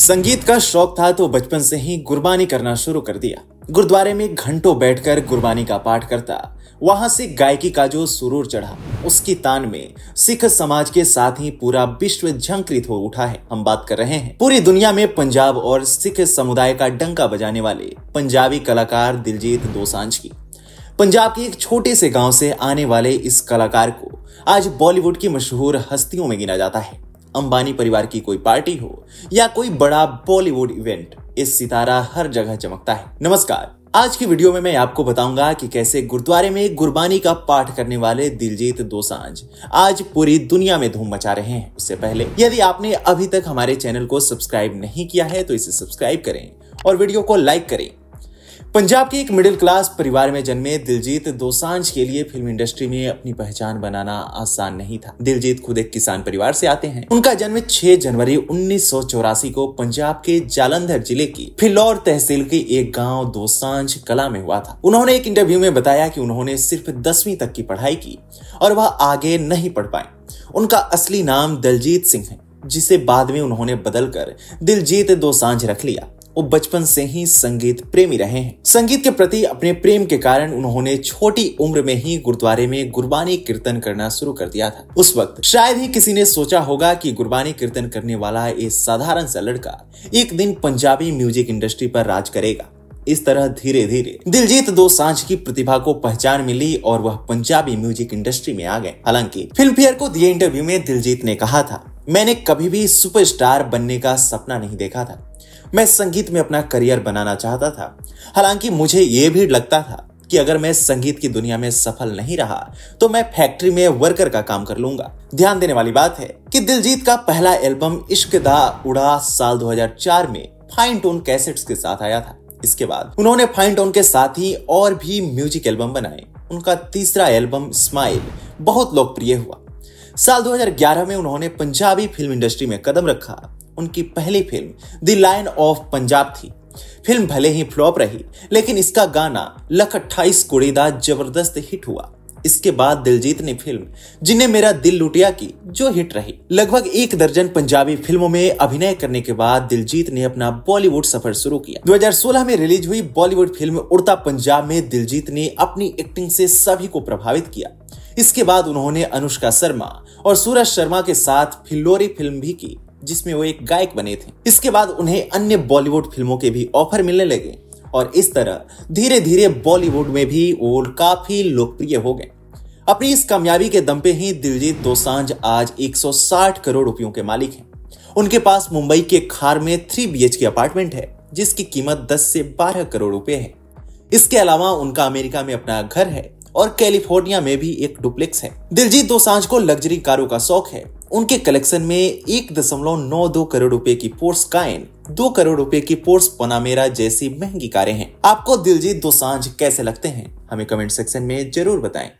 संगीत का शौक था तो बचपन से ही गुरबानी करना शुरू कर दिया गुरुद्वारे में घंटों बैठकर गुरबानी का पाठ करता वहां से गायकी का जो सुरूर चढ़ा उसकी तान में सिख समाज के साथ ही पूरा विश्व झंकृत हो उठा है हम बात कर रहे हैं पूरी दुनिया में पंजाब और सिख समुदाय का डंका बजाने वाले पंजाबी कलाकार दिलजीत दोसांझ की पंजाब के एक छोटे से गांव से आने वाले इस कलाकार को आज बॉलीवुड की मशहूर हस्तियों में गिना जाता है अंबानी परिवार की कोई पार्टी हो या कोई बड़ा बॉलीवुड इवेंट इस सितारा हर जगह चमकता है नमस्कार आज की वीडियो में मैं आपको बताऊंगा कि कैसे गुरुद्वारे में गुरबानी का पाठ करने वाले दिलजीत दोसांझ आज पूरी दुनिया में धूम मचा रहे हैं उससे पहले यदि आपने अभी तक हमारे चैनल को सब्सक्राइब नहीं किया है तो इसे सब्सक्राइब करें और वीडियो को लाइक करें पंजाब के एक मिडिल क्लास परिवार में जन्मे दिलजीत दोसांझ के लिए फिल्म इंडस्ट्री में अपनी पहचान बनाना आसान नहीं था दिलजीत खुद एक किसान परिवार से आते हैं उनका जन्म 6 जनवरी उन्नीस को पंजाब के जालंधर जिले की फिलौर तहसील के एक गांव दोसांझ कला में हुआ था उन्होंने एक इंटरव्यू में बताया की उन्होंने सिर्फ दसवीं तक की पढ़ाई की और वह आगे नहीं पढ़ पाए उनका असली नाम दलजीत सिंह है जिसे बाद में उन्होंने बदलकर दिलजीत सांझ रख लिया वो बचपन से ही संगीत प्रेमी रहे हैं संगीत के प्रति अपने प्रेम के कारण उन्होंने छोटी उम्र में ही गुरुद्वारे में गुरबानी कीर्तन करना शुरू कर दिया था उस वक्त शायद ही किसी ने सोचा होगा कि गुरबानी कीर्तन करने वाला एक साधारण सा लड़का एक दिन पंजाबी म्यूजिक इंडस्ट्री पर राज करेगा इस तरह धीरे धीरे दिलजीत दो सांझ की प्रतिभा को पहचान मिली और वह पंजाबी म्यूजिक इंडस्ट्री में आ गए हालांकि फिल्म फेयर को दिए इंटरव्यू में दिलजीत ने कहा था मैंने कभी भी सुपरस्टार बनने का सपना नहीं देखा था मैं संगीत में अपना करियर बनाना चाहता था हालांकि मुझे यह भी लगता था कि अगर मैं संगीत की दुनिया में सफल नहीं रहा तो मैं फैक्ट्री में वर्कर का काम कर लूंगा ध्यान देने वाली बात है कि दिलजीत का पहला एल्बम इश्क दा उड़ा साल 2004 में फाइन टोन कैसेट्स के साथ आया था इसके बाद उन्होंने फाइन टोन के साथ ही और भी म्यूजिक एल्बम बनाए उनका तीसरा एल्बम स्माइल बहुत लोकप्रिय हुआ साल 2011 में उन्होंने पंजाबी फिल्म इंडस्ट्री में कदम रखा उनकी पहली film the line of Punjab थी फिल्म भले ही फ्लॉप रही लेकिन इसका गाना लख अट्ठाईस कुड़ीदा जबरदस्त हिट हुआ इसके बाद दिलजीत ने फिल्म जिन्हें मेरा दिल लुटिया की जो हिट रही लगभग एक दर्जन पंजाबी फिल्मों में अभिनय करने के बाद दिलजीत ने अपना बॉलीवुड सफर शुरू किया 2016 में रिलीज हुई बॉलीवुड फिल्म उड़ता पंजाब में दिलजीत ने अपनी एक्टिंग से सभी को प्रभावित किया इसके बाद उन्होंने अनुष्का शर्मा और सूरज शर्मा के साथ फिल्लोरी फिल्म भी की जिसमें वो एक गायक बने थे इसके बाद उन्हें अन्य बॉलीवुड फिल्मों के भी ऑफर मिलने लगे और इस तरह धीरे धीरे बॉलीवुड में भी वो काफी लोकप्रिय हो गए अपनी इस कामयाबी के दम पे ही दिलजीत दोसांझ आज 160 करोड़ रुपयों के मालिक हैं उनके पास मुंबई के खार में थ्री बी के अपार्टमेंट है जिसकी कीमत 10 से 12 करोड़ रुपए है इसके अलावा उनका अमेरिका में अपना घर है और कैलिफोर्निया में भी एक डुप्लेक्स है दिलजीत दोसांझ को लग्जरी कारों का शौक है उनके कलेक्शन में एक दशमलव नौ दो करोड़ रुपए की पोर्स कायन दो करोड़ रुपए की पोर्स पनामेरा जैसी महंगी कारें हैं आपको दिलजीत दोसांझ कैसे लगते हैं हमें कमेंट सेक्शन में जरूर बताएं